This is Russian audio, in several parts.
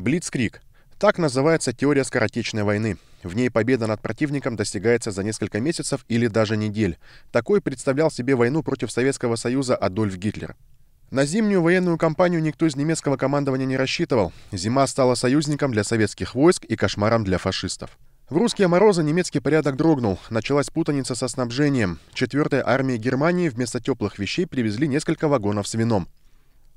Блицкрик. Так называется теория скоротечной войны. В ней победа над противником достигается за несколько месяцев или даже недель. Такой представлял себе войну против Советского Союза Адольф Гитлер. На зимнюю военную кампанию никто из немецкого командования не рассчитывал. Зима стала союзником для советских войск и кошмаром для фашистов. В русские морозы немецкий порядок дрогнул. Началась путаница со снабжением. Четвертой армии Германии вместо теплых вещей привезли несколько вагонов с вином.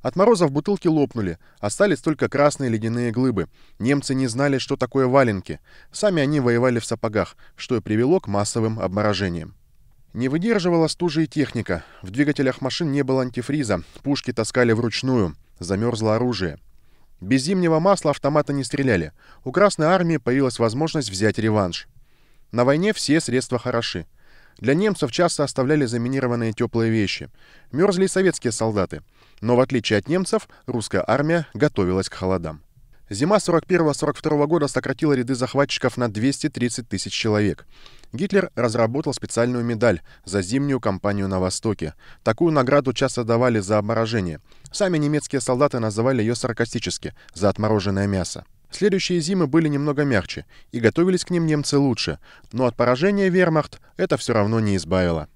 От мороза в бутылке лопнули, остались только красные ледяные глыбы. Немцы не знали, что такое валенки. Сами они воевали в сапогах, что и привело к массовым обморожениям. Не выдерживала стужи и техника. В двигателях машин не было антифриза, пушки таскали вручную, замерзло оружие. Без зимнего масла автоматы не стреляли. У Красной Армии появилась возможность взять реванш. На войне все средства хороши. Для немцев часто оставляли заминированные теплые вещи. Мерзли и советские солдаты. Но в отличие от немцев, русская армия готовилась к холодам. Зима 41-42 года сократила ряды захватчиков на 230 тысяч человек. Гитлер разработал специальную медаль за зимнюю кампанию на Востоке. Такую награду часто давали за обморожение. Сами немецкие солдаты называли ее саркастически «за отмороженное мясо». Следующие зимы были немного мягче, и готовились к ним немцы лучше, но от поражения вермахт это все равно не избавило.